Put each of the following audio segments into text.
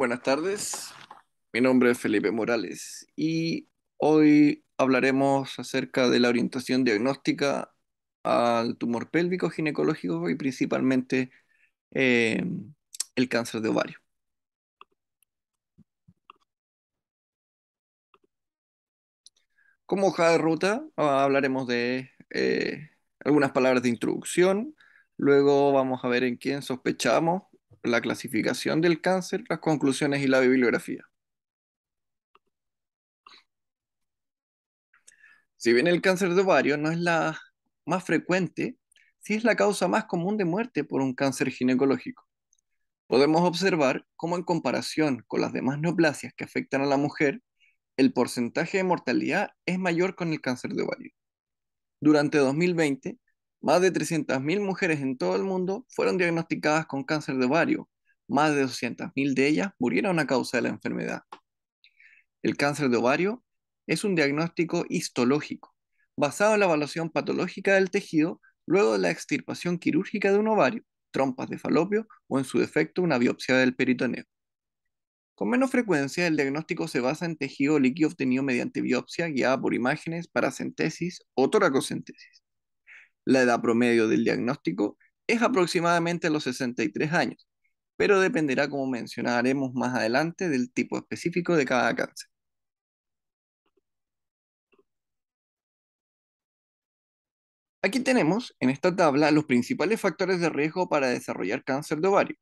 Buenas tardes, mi nombre es Felipe Morales y hoy hablaremos acerca de la orientación diagnóstica al tumor pélvico ginecológico y principalmente eh, el cáncer de ovario. Como hoja de ruta ah, hablaremos de eh, algunas palabras de introducción, luego vamos a ver en quién sospechamos la clasificación del cáncer, las conclusiones y la bibliografía. Si bien el cáncer de ovario no es la más frecuente, sí es la causa más común de muerte por un cáncer ginecológico. Podemos observar cómo en comparación con las demás neoplasias que afectan a la mujer, el porcentaje de mortalidad es mayor con el cáncer de ovario. Durante 2020, más de 300.000 mujeres en todo el mundo fueron diagnosticadas con cáncer de ovario. Más de 200.000 de ellas murieron a causa de la enfermedad. El cáncer de ovario es un diagnóstico histológico, basado en la evaluación patológica del tejido luego de la extirpación quirúrgica de un ovario, trompas de falopio o en su defecto una biopsia del peritoneo. Con menos frecuencia, el diagnóstico se basa en tejido líquido obtenido mediante biopsia guiada por imágenes, paracentesis o toracocentesis. La edad promedio del diagnóstico es aproximadamente los 63 años, pero dependerá, como mencionaremos más adelante, del tipo específico de cada cáncer. Aquí tenemos en esta tabla los principales factores de riesgo para desarrollar cáncer de ovario.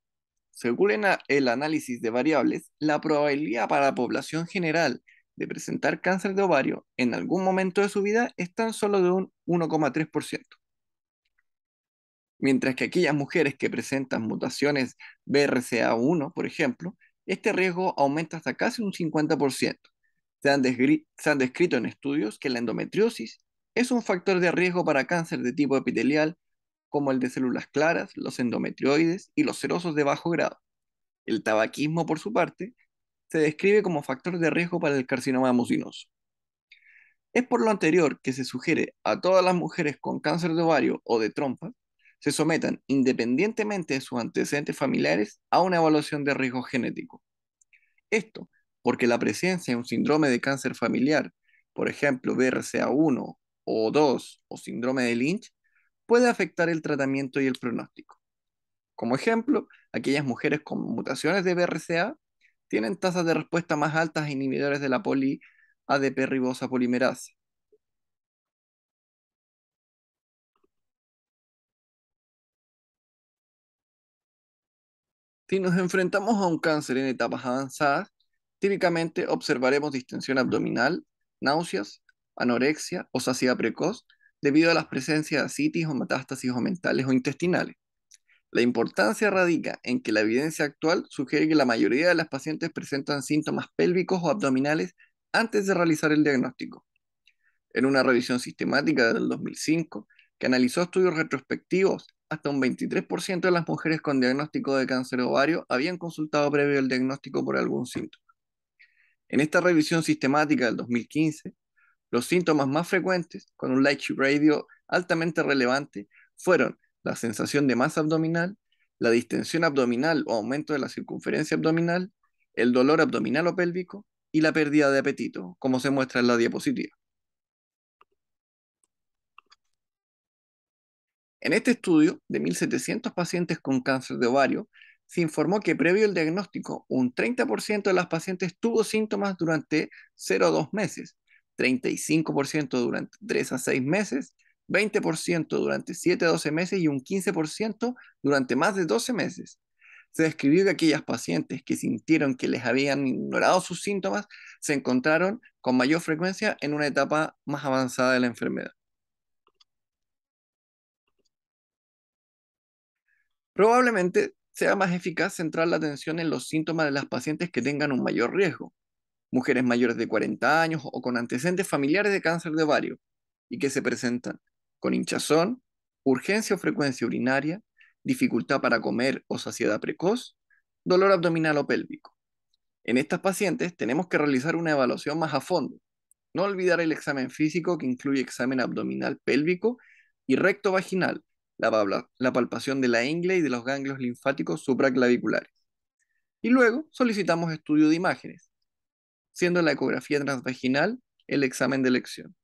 Según el análisis de variables, la probabilidad para la población general de presentar cáncer de ovario en algún momento de su vida es tan solo de un 1,3% mientras que aquellas mujeres que presentan mutaciones BRCA1, por ejemplo, este riesgo aumenta hasta casi un 50%. Se han, han, descrito en estudios que la endometriosis es un factor de riesgo para cáncer de tipo epitelial, como el de células claras, los endometrioides y los serosos de bajo grado. El tabaquismo, por su parte, se describe como factor de riesgo para el carcinoma mucinoso. Es por lo anterior que se sugiere a todas las mujeres con cáncer de ovario o de trompa se sometan, independientemente de sus antecedentes familiares, a una evaluación de riesgo genético. Esto porque la presencia de un síndrome de cáncer familiar, por ejemplo BRCA1 o 2 o síndrome de Lynch, puede afectar el tratamiento y el pronóstico. Como ejemplo, aquellas mujeres con mutaciones de BRCA tienen tasas de respuesta más altas a e inhibidores de la poli ADP ribosa polimerasa, Si nos enfrentamos a un cáncer en etapas avanzadas, típicamente observaremos distensión abdominal, náuseas, anorexia o saciedad precoz debido a las presencias de asitis o metástasis o mentales o intestinales. La importancia radica en que la evidencia actual sugiere que la mayoría de las pacientes presentan síntomas pélvicos o abdominales antes de realizar el diagnóstico. En una revisión sistemática del 2005, que analizó estudios retrospectivos hasta un 23% de las mujeres con diagnóstico de cáncer ovario habían consultado previo el diagnóstico por algún síntoma. En esta revisión sistemática del 2015, los síntomas más frecuentes, con un light Radio altamente relevante, fueron la sensación de masa abdominal, la distensión abdominal o aumento de la circunferencia abdominal, el dolor abdominal o pélvico y la pérdida de apetito, como se muestra en la diapositiva. En este estudio de 1.700 pacientes con cáncer de ovario, se informó que previo al diagnóstico, un 30% de las pacientes tuvo síntomas durante 0 a 2 meses, 35% durante 3 a 6 meses, 20% durante 7 a 12 meses y un 15% durante más de 12 meses. Se describió que aquellas pacientes que sintieron que les habían ignorado sus síntomas se encontraron con mayor frecuencia en una etapa más avanzada de la enfermedad. probablemente sea más eficaz centrar la atención en los síntomas de las pacientes que tengan un mayor riesgo, mujeres mayores de 40 años o con antecedentes familiares de cáncer de ovario, y que se presentan con hinchazón, urgencia o frecuencia urinaria, dificultad para comer o saciedad precoz, dolor abdominal o pélvico. En estas pacientes tenemos que realizar una evaluación más a fondo. No olvidar el examen físico que incluye examen abdominal pélvico y recto vaginal, la, palpación de la ingle y de los ganglios linfáticos supraclaviculares. Y luego solicitamos estudio de imágenes, siendo la ecografía transvaginal el examen de elección.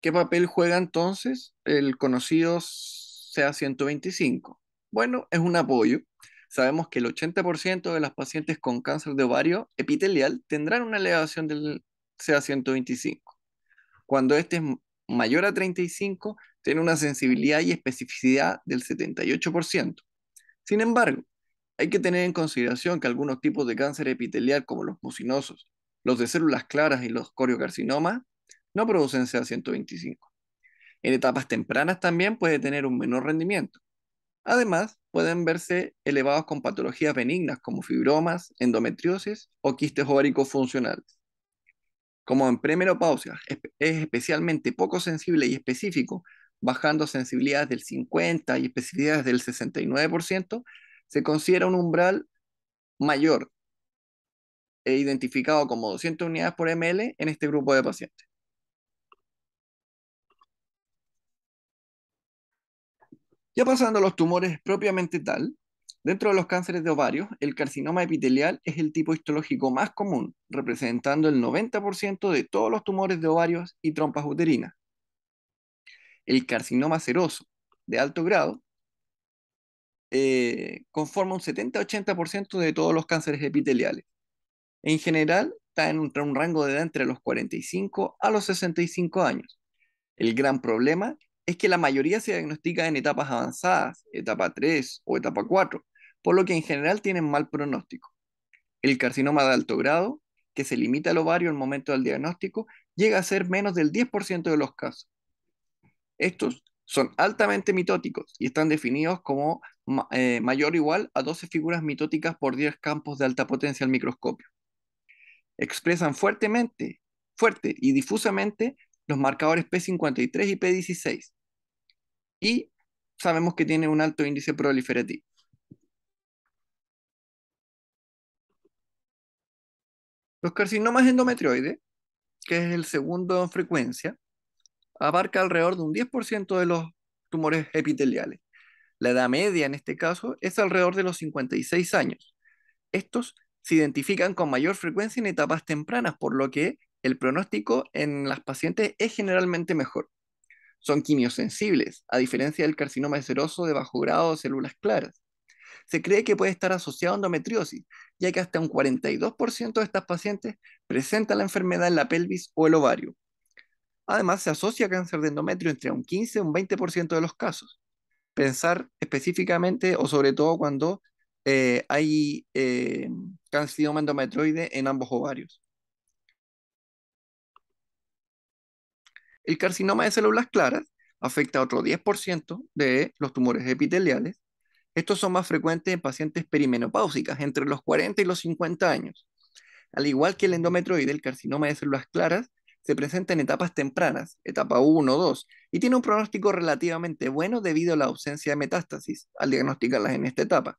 ¿Qué papel juega entonces el conocido CA125? Bueno, es un apoyo. Sabemos que el 80% de las pacientes con cáncer de ovario epitelial tendrán una elevación del CA125. Cuando este es mayor a 35, tiene una sensibilidad y especificidad del 78%. Sin embargo, hay que tener en consideración que algunos tipos de cáncer epitelial, como los mucinosos, los de células claras y los coriocarcinomas, no producen CA125. En etapas tempranas también puede tener un menor rendimiento. Además, pueden verse elevados con patologías benignas como fibromas, endometriosis o quistes ováricos funcionales como en premenopausia, es, especialmente poco sensible y específico, bajando sensibilidades del 50 y especificidades del 69%, se considera un umbral mayor, e identificado como 200 unidades por ml en este grupo de pacientes. Ya pasando a los tumores propiamente tal, Dentro de los cánceres de ovarios, el carcinoma epitelial es el tipo histológico más común, representando el 90% de todos los tumores de ovarios y trompas uterinas. El carcinoma seroso de alto grado eh, conforma un 70-80% de todos los cánceres epiteliales. En general, está en un, un rango de edad entre los 45 a los 65 años. El gran problema es que la mayoría se diagnostica en etapas avanzadas, etapa 3 o etapa 4, por lo que en general tienen mal pronóstico. El carcinoma de alto grado, que se limita al ovario en momento del diagnóstico, llega a ser menos del 10% de los casos. Estos son altamente mitóticos y están definidos como eh, mayor o igual a 12 figuras mitóticas por 10 campos de alta potencia al microscopio. Expresan fuertemente, fuerte y difusamente los marcadores P53 y P16 y sabemos que tienen un alto índice proliferativo. Los carcinomas endometrioides, que es el segundo en frecuencia, abarca alrededor de un 10% de los tumores epiteliales. La edad media en este caso es alrededor de los 56 años. Estos se identifican con mayor frecuencia en etapas tempranas, por lo que el pronóstico en las pacientes es generalmente mejor. Son quimiosensibles, a diferencia del carcinoma seroso de bajo grado de células claras se cree que puede estar asociado a endometriosis, ya que hasta un 42% de estas pacientes presentan la enfermedad en la pelvis o el ovario. Además, se asocia cáncer de endometrio entre un 15 y un 20% de los casos. Pensar específicamente o sobre todo cuando eh, hay eh, carcinoma endometrioide en ambos ovarios. El carcinoma de células claras afecta a otro 10% de los tumores epiteliales estos son más frecuentes en pacientes perimenopáusicas, entre los 40 y los 50 años. Al igual que el y el carcinoma de células claras se presenta en etapas tempranas, etapa 1 2, y tiene un pronóstico relativamente bueno debido a la ausencia de metástasis al diagnosticarlas en esta etapa.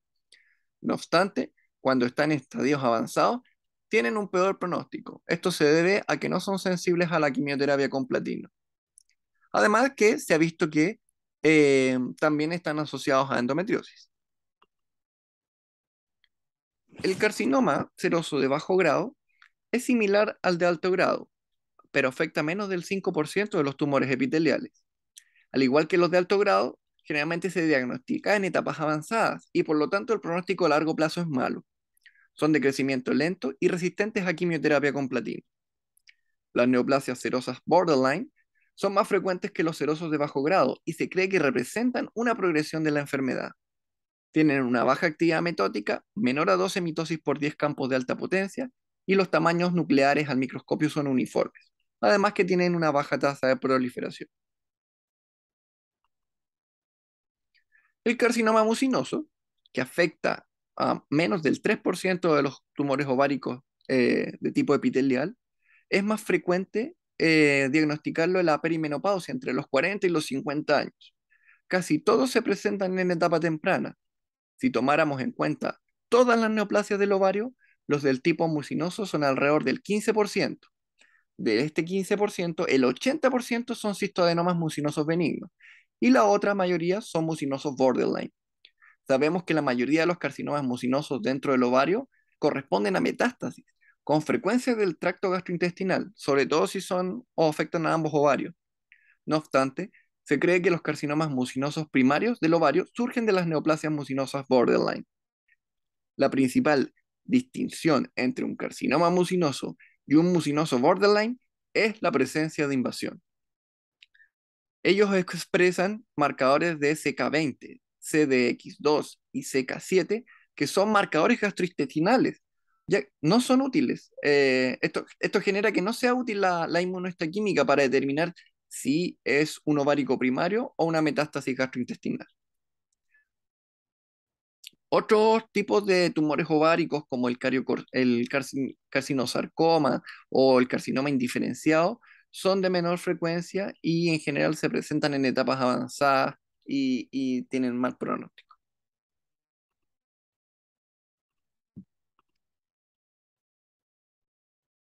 No obstante, cuando están en estadios avanzados, tienen un peor pronóstico. Esto se debe a que no son sensibles a la quimioterapia con platino. Además que se ha visto que eh, también están asociados a endometriosis. El carcinoma seroso de bajo grado es similar al de alto grado, pero afecta menos del 5% de los tumores epiteliales. Al igual que los de alto grado, generalmente se diagnostica en etapas avanzadas y por lo tanto el pronóstico a largo plazo es malo. Son de crecimiento lento y resistentes a quimioterapia con platino. Las neoplasias serosas borderline son más frecuentes que los serosos de bajo grado y se cree que representan una progresión de la enfermedad tienen una baja actividad metótica, menor a 12 mitosis por 10 campos de alta potencia, y los tamaños nucleares al microscopio son uniformes, además que tienen una baja tasa de proliferación. El carcinoma mucinoso, que afecta a menos del 3% de los tumores ováricos eh, de tipo epitelial, es más frecuente eh, diagnosticarlo en la perimenopausia entre los 40 y los 50 años. Casi todos se presentan en etapa temprana, si tomáramos en cuenta todas las neoplasias del ovario, los del tipo mucinoso son alrededor del 15%. De este 15%, el 80% son cistoadenomas mucinosos benignos y la otra mayoría son mucinosos borderline. Sabemos que la mayoría de los carcinomas mucinosos dentro del ovario corresponden a metástasis, con frecuencia del tracto gastrointestinal, sobre todo si son o afectan a ambos ovarios. No obstante, se cree que los carcinomas mucinosos primarios del ovario surgen de las neoplasias mucinosas borderline. La principal distinción entre un carcinoma mucinoso y un mucinoso borderline es la presencia de invasión. Ellos expresan marcadores de CK20, CDX2 y CK7, que son marcadores gastrointestinales. Ya no son útiles. Eh, esto, esto genera que no sea útil la, la inmunohistoquímica para determinar si es un ovárico primario o una metástasis gastrointestinal. Otros tipos de tumores ováricos como el, el carcinosarcoma o el carcinoma indiferenciado son de menor frecuencia y en general se presentan en etapas avanzadas y, tienen mal pronóstico.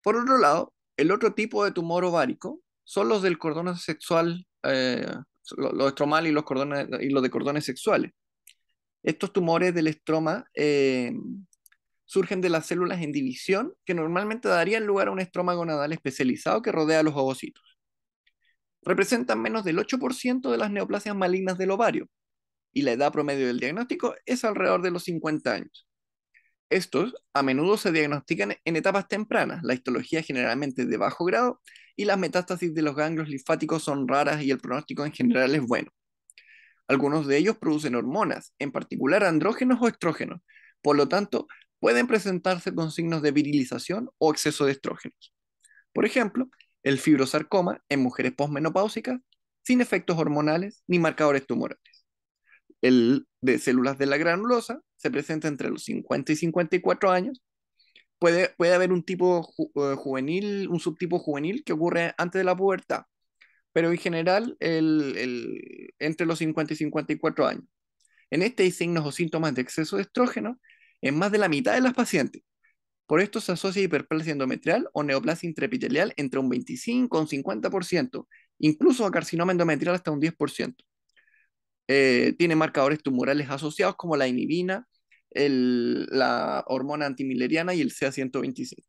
Por otro lado, el otro tipo de tumor ovárico son los del cordón sexual, eh, los estromales y los, y los de cordones sexuales. Estos tumores del estroma eh, surgen de las células en división que normalmente darían lugar a un estroma gonadal especializado que rodea los ovocitos. Representan menos del 8% de las neoplasias malignas del ovario y la edad promedio del diagnóstico es alrededor de los 50 años. Estos a menudo se diagnostican en etapas tempranas, la histología generalmente es de bajo grado y las metástasis de los ganglios linfáticos son raras y el pronóstico en general es bueno. Algunos de ellos producen hormonas, en particular andrógenos o estrógenos, por lo tanto, pueden presentarse con signos de virilización o exceso de estrógenos. Por ejemplo, el fibrosarcoma en mujeres posmenopáusicas sin efectos hormonales ni marcadores tumorales. El de células de la granulosa se presenta entre los 50 y 54 años puede, haber un tipo eh, juvenil, un subtipo juvenil que ocurre antes de la pubertad, pero en general entre los 50 y 54 años. En este hay signos o síntomas de exceso de estrógeno en más de la mitad de las pacientes. Por esto se asocia hiperplasia endometrial o neoplasia intraepitelial entre un 25 y un 50%, incluso a carcinoma endometrial hasta un 10%. Eh, tiene marcadores tumorales asociados como la inhibina, la hormona antimileriana y el CA125.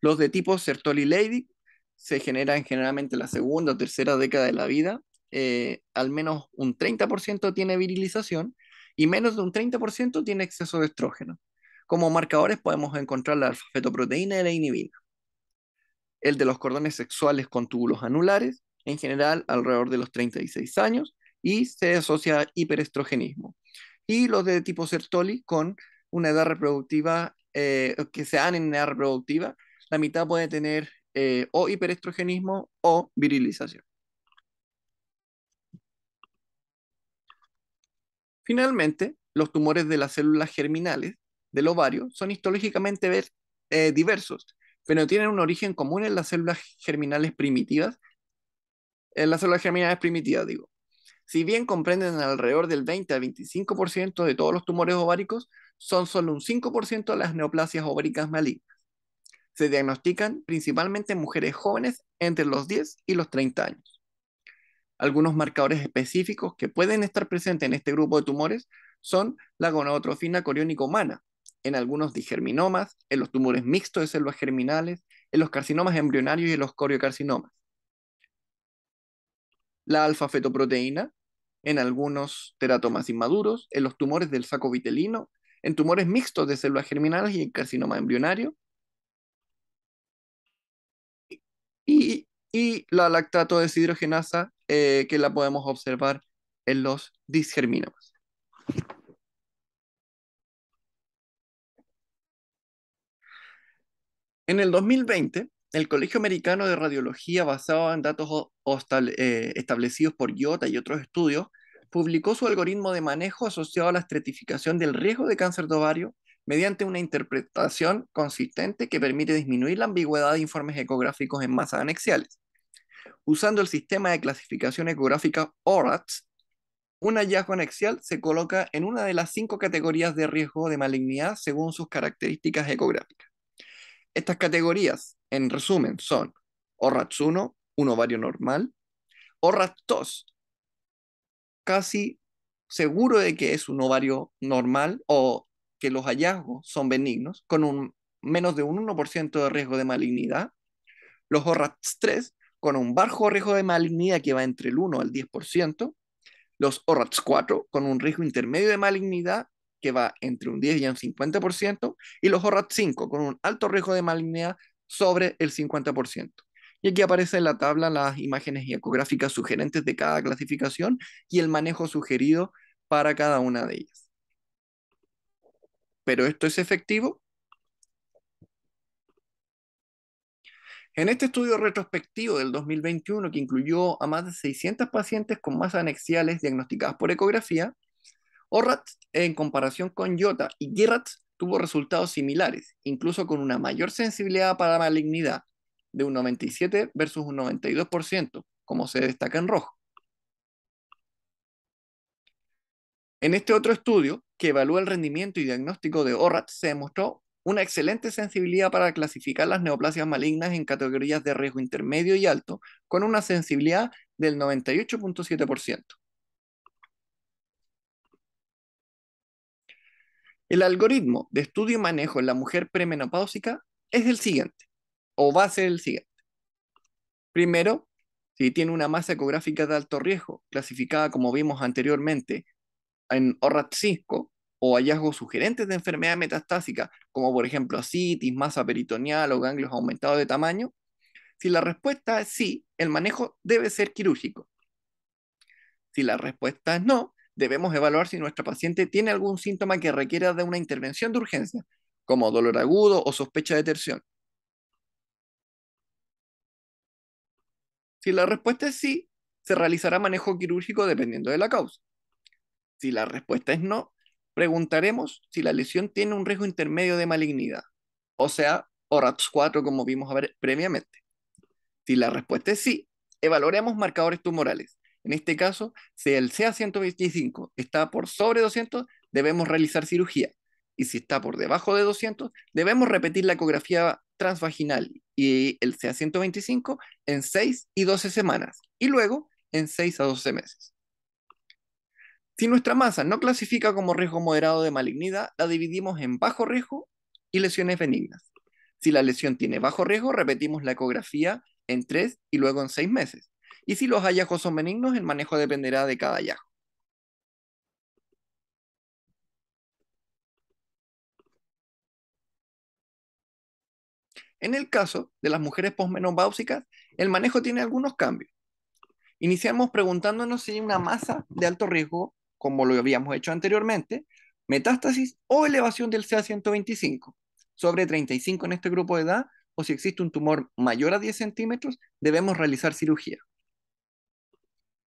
Los de tipo sertoli lady se generan generalmente la segunda o tercera década de la vida. Eh, al menos un 30% tiene virilización y menos de un 30% tiene exceso de estrógeno. Como marcadores podemos encontrar la alfa-fetoproteína y la inhibina. El de los cordones sexuales con túbulos anulares, en general alrededor de los 36 años, y se asocia a hiperestrogenismo y los de tipo Sertoli con una edad reproductiva, eh, que se en edad reproductiva, la mitad puede tener eh, o hiperestrogenismo o virilización. Finalmente, los tumores de las células germinales del ovario son histológicamente eh, diversos, pero tienen un origen común en las células germinales primitivas, en las células germinales primitivas, digo. Si bien comprenden alrededor del 20 a 25% de todos los tumores ováricos, son solo un 5% de las neoplasias ováricas malignas. Se diagnostican principalmente en mujeres jóvenes entre los 10 y los 30 años. Algunos marcadores específicos que pueden estar presentes en este grupo de tumores son la gonadotrofina coriónica humana, en algunos digerminomas, en los tumores mixtos de células germinales, en los carcinomas embrionarios y en los coriocarcinomas la alfa-fetoproteína en algunos teratomas inmaduros, en los tumores del saco vitelino, en tumores mixtos de células germinales y en carcinoma embrionario. Y, la lactato deshidrogenasa eh, que la podemos observar en los disgerminomas. En el 2020, el Colegio Americano de Radiología, basado en datos eh, establecidos por IOTA y otros estudios, publicó su algoritmo de manejo asociado a la estratificación del riesgo de cáncer de ovario mediante una interpretación consistente que permite disminuir la ambigüedad de informes ecográficos en masas anexiales. Usando el sistema de clasificación ecográfica ORATS, un hallazgo anexial se coloca en una de las cinco categorías de riesgo de malignidad según sus características ecográficas. Estas categorías, en resumen, son ORATS 1, un ovario normal, ORATS 2, casi seguro de que es un ovario normal o que los hallazgos son benignos, con un menos de un 1% de riesgo de malignidad. Los ORATS 3, con un bajo riesgo de malignidad que va entre el 1 al 10%. Los ORATS 4, con un riesgo intermedio de malignidad que va entre un 10 y un 50%, y los ORAT 5 con un alto riesgo de malignidad sobre el 50%. Y aquí aparece en la tabla las imágenes ecográficas sugerentes de cada clasificación y el manejo sugerido para cada una de ellas. ¿Pero esto es efectivo? En este estudio retrospectivo del 2021, que incluyó a más de 600 pacientes con masas anexiales diagnosticadas por ecografía, Orrat, en comparación con IOTA y Girat, tuvo resultados similares, incluso con una mayor sensibilidad para malignidad, de un 97 versus un 92%, como se destaca en rojo. En este otro estudio, que evalúa el rendimiento y diagnóstico de ORAT, se demostró una excelente sensibilidad para clasificar las neoplasias malignas en categorías de riesgo intermedio y alto, con una sensibilidad del 98.7%. El algoritmo de estudio y manejo en la mujer premenopáusica es el siguiente, o va a ser el siguiente. Primero, si tiene una masa ecográfica de alto riesgo, clasificada como vimos anteriormente en ORAT o hallazgos sugerentes de enfermedad metastásica, como por ejemplo asitis, masa peritoneal o ganglios aumentados de tamaño, si la respuesta es sí, el manejo debe ser quirúrgico. Si la respuesta es no, debemos evaluar si nuestra paciente tiene algún síntoma que requiera de una intervención de urgencia, como dolor agudo o sospecha de tersión. Si la respuesta es sí, se realizará manejo quirúrgico dependiendo de la causa. Si la respuesta es no, preguntaremos si la lesión tiene un riesgo intermedio de malignidad, o sea, ORATS 4 como vimos previamente. Si la respuesta es sí, evaluaremos marcadores tumorales, en este caso, si el CA125 está por sobre 200, debemos realizar cirugía. Y si está por debajo de 200, debemos repetir la ecografía transvaginal y el CA125 en 6 y 12 semanas y luego en 6 a 12 meses. Si nuestra masa no clasifica como riesgo moderado de malignidad, la dividimos en bajo riesgo y lesiones benignas. Si la lesión tiene bajo riesgo, repetimos la ecografía en 3 y luego en 6 meses. Y si los hallazgos son benignos, el manejo dependerá de cada hallazgo. En el caso de las mujeres posmenopáusicas, el manejo tiene algunos cambios. Iniciamos preguntándonos si hay una masa de alto riesgo, como lo habíamos hecho anteriormente, metástasis o elevación del CA125, sobre 35 en este grupo de edad, o si existe un tumor mayor a 10 centímetros, debemos realizar cirugía.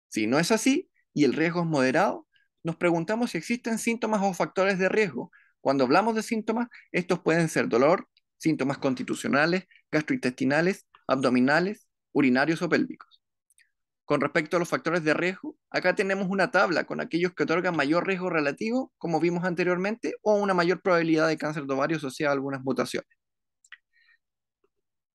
Si no es así y el riesgo es moderado, nos preguntamos si existen síntomas o factores de riesgo. Cuando hablamos de síntomas, estos pueden ser dolor, síntomas constitucionales, gastrointestinales, abdominales, urinarios o pélvicos. Con respecto a los factores de riesgo, acá tenemos una tabla con aquellos que otorgan mayor riesgo relativo, como vimos anteriormente, o una mayor probabilidad de cáncer de ovario asociada a algunas mutaciones.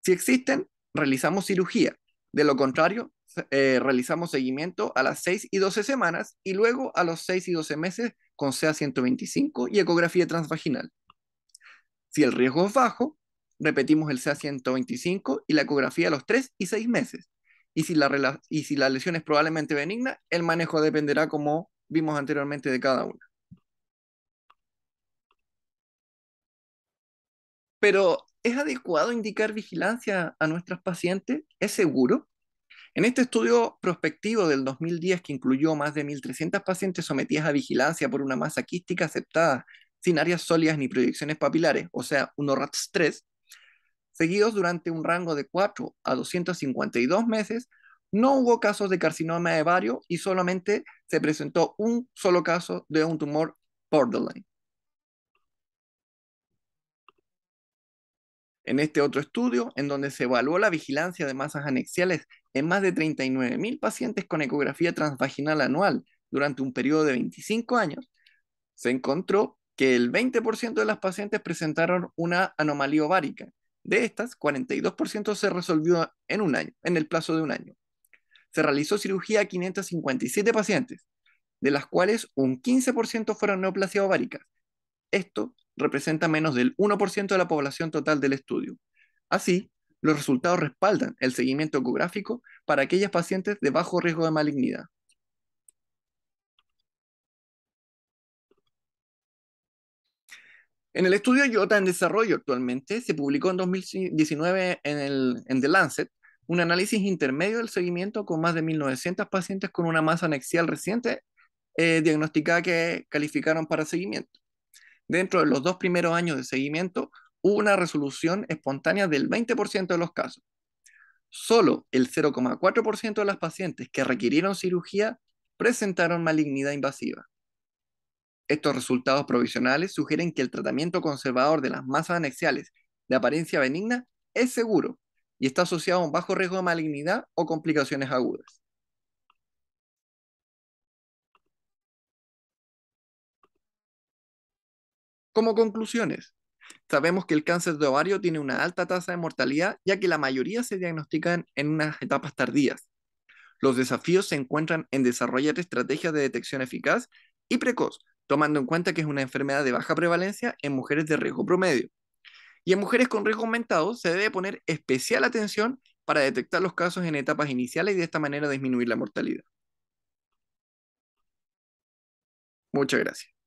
Si existen, realizamos cirugía. De lo contrario, eh, realizamos seguimiento a las 6 y 12 semanas y luego a los 6 y 12 meses con CA 125 y ecografía transvaginal. Si el riesgo es bajo, repetimos el CA 125 y la ecografía a los 3 y 6 meses. Y si, la, y si la lesión es probablemente benigna, el manejo dependerá, como vimos anteriormente, de cada una. Pero ¿Es adecuado indicar vigilancia a nuestros pacientes? ¿Es seguro? En este estudio prospectivo del 2010, que incluyó más de 1.300 pacientes sometidas a vigilancia por una masa quística aceptada, sin áreas sólidas ni proyecciones papilares, o sea, un rats 3, seguidos durante un rango de 4 a 252 meses, no hubo casos de carcinoma de vario y solamente se presentó un solo caso de un tumor borderline. en este otro estudio, en donde se evaluó la vigilancia de masas anexiales en más de 39.000 pacientes con ecografía transvaginal anual durante un periodo de 25 años, se encontró que el 20% de las pacientes presentaron una anomalía ovárica. De estas, 42% se resolvió en un año, en el plazo de un año. Se realizó cirugía a 557 pacientes, de las cuales un 15% fueron neoplasia ováricas. Esto representa menos del 1% de la población total del estudio. Así, los resultados respaldan el seguimiento ecográfico para aquellas pacientes de bajo riesgo de malignidad. En el estudio IOTA en desarrollo actualmente, se publicó en 2019 en, The Lancet un análisis intermedio del seguimiento con más de 1.900 pacientes con una masa anexial reciente eh, diagnosticada que calificaron para seguimiento dentro de los dos primeros años de seguimiento hubo una resolución espontánea del 20% de los casos. Solo el 0,4% de las pacientes que requirieron cirugía presentaron malignidad invasiva. Estos resultados provisionales sugieren que el tratamiento conservador de las masas anexiales de apariencia benigna es seguro y está asociado a un bajo riesgo de malignidad o complicaciones agudas. Como conclusiones, sabemos que el cáncer de ovario tiene una alta tasa de mortalidad, ya que la mayoría se diagnostican en unas etapas tardías. Los desafíos se encuentran en desarrollar estrategias de detección eficaz y precoz, tomando en cuenta que es una enfermedad de baja prevalencia en mujeres de riesgo promedio. Y en mujeres con riesgo aumentado se debe poner especial atención para detectar los casos en etapas iniciales y de esta manera disminuir la mortalidad. Muchas gracias.